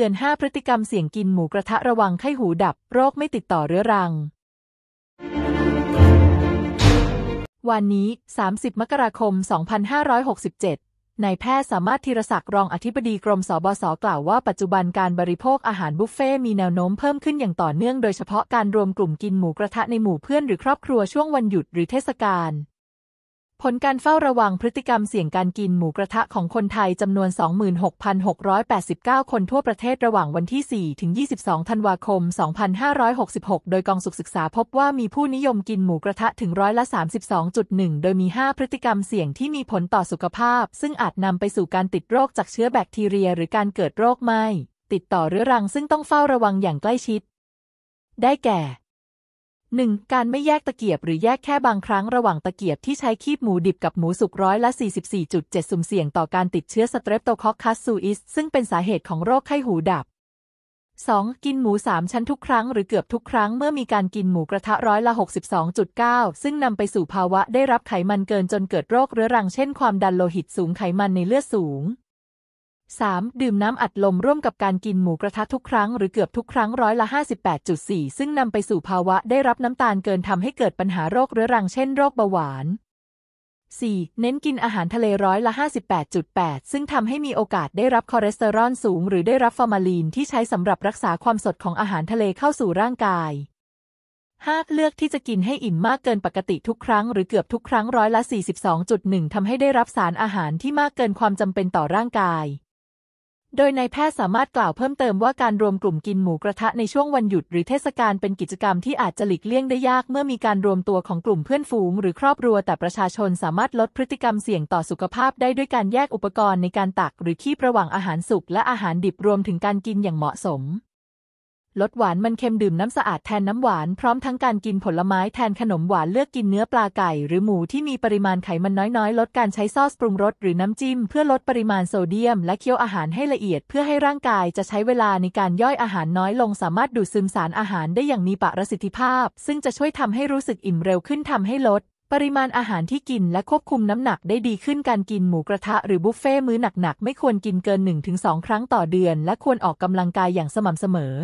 ตือน 5 พฤติกรรมเสี่ยงกินหมูกระทะระวังไข้หูดับโรคไม่ติดต่อเรื้อรัง วันนี้ 30 มกราคม 2567 นายแพทย์สามารถธีรศักดิ์รองอธิบดีกรมสบศกล่าวว่าปัจจุบันการบริโภคอาหารบุฟเฟ่มีแนวโน้มเพิ่มขึ้นอย่างต่อเนื่องโดยเฉพาะการรวมกลุ่มกินหมูกระทะในหมู่เพื่อนหรือครอบครัวช่วงวันหยุดหรือเทศกาลผลการเฝ้าระวังพฤติกรรมเสี่ยงการกินหมูกระทะของคนไทยจำนวน 26,689 คนทั่วประเทศระหว่างวันที่ 4 ถึง 22ธันวาคม 2566 โดยกองสุขศึกษาพบว่ามีผู้นิยมกินหมูกระทะถึงร้อยละ 32.1 โดยมี 5 พฤติกรรมเสี่ยงที่มีผลต่อสุขภาพ ซึ่งอาจนำไปสู่การติดโรคจากเชื้อแบคทีเรียหรือการเกิดโรคไม่ ติดต่อเรื้อรังซึ่งต้องเฝ้าระวังอย่างใกล้ชิด ได้แก่ 1. การไม่แยกตะเกียบหรือแยกแค่บางครั้งระหว่างตะเกียบที่ใช้คีบหมูดิบกับหมูสุกร้อยละ 44.7 สุ่มเสี่ยงต่อการติดเชื้อสเตรปโตคอคคัสซูอิสซึ่งเป็นสาเหตุของโรคไข้หูดับ 2. กินหมูสามชั้นทุกครั้งหรือเกือบทุกครั้งเมื่อมีการกินหมูกระทะร้อยละ 62.9 ซึ่งนำไปสู่ภาวะได้รับไขมันเกินจนเกิดโรคเรื้อรังเช่นความดันโลหิตสูงไขมันในเลือดสูง 3. ดื่มน้ำอัดลมร่วมกับการกินหมูกระทะทุกครั้งหรือเกือบทุกครั้งร้อยละ58.4 ซึ่งนำไปสู่ภาวะได้รับน้ำตาลเกินทำให้เกิดปัญหาโรคเรื้อรังเช่นโรคเบาหวาน 4. เน้นกินอาหารทะเลร้อยละ 58.8 ซึ่งทำให้มีโอกาสได้รับคอเลสเตอรอลสูงหรือได้รับฟอร์มาลีน ที่ใช้สำหรับรักษาความสดของอาหารทะเลเข้าสู่ร่างกาย 5. เลือกที่จะกินให้อิ่มมากเกินปกติทุกครั้งหรือเกือบทุกครั้งร้อยละ42.1ทำให้ได้รับสารอาหารที่มากเกินความจำเป็นต่อร่างกายโดยนายแพทย์สามารถกล่าวเพิ่มเติมว่าการรวมกลุ่มกินหมูกระทะในช่วงวันหยุด หรือเทศกาลเป็นกิจกรรมที่อาจจะหลีกเลี่ยงได้ยากเมื่อมีการรวมตัวของกลุ่มเพื่อนฝูง หรือครอบครัว แต่ประชาชนสามารถลดพฤติกรรมเสี่ยงต่อสุขภาพ ได้ด้วยการแยกอุปกรณ์ในการตัก หรือขี้ระหว่างอาหารสุกและอาหารดิบรวมถึงการกินอย่างเหมาะสมลดหวานมันเค็มดื่มน้ำสะอาดแทนน้ำหวาน พร้อมทั้งการกินผลไม้แทนขนมหวานเลือกกินเนื้อปลาไก่ หรือหมูที่มีปริมาณไขมันน้อยๆ ลดการใช้ซอสปรุงรสหรือน้ำจิ้มเพื่อลดปริมาณโซเดียม และเคี้ยวอาหารให้ละเอียดเพื่อให้ร่างกายจะใช้เวลาในการย่อยอาหารน้อยลงสามารถดูดซึมสารอาหารได้อย่างมีประสิทธิภาพ ซึ่งจะช่วยทำให้รู้สึกอิ่มเร็วขึ้นทำให้ลดปริมาณอาหารที่กินและควบคุมน้ำหนักได้ดีขึ้นการกินหมูกระทะหรือบุฟเฟ่มื้อหนักๆไม่ควรกินเกิน1-2 ครั้งต่อเดือน และควรออกกำลังกายอย่างสม่ำเสมอ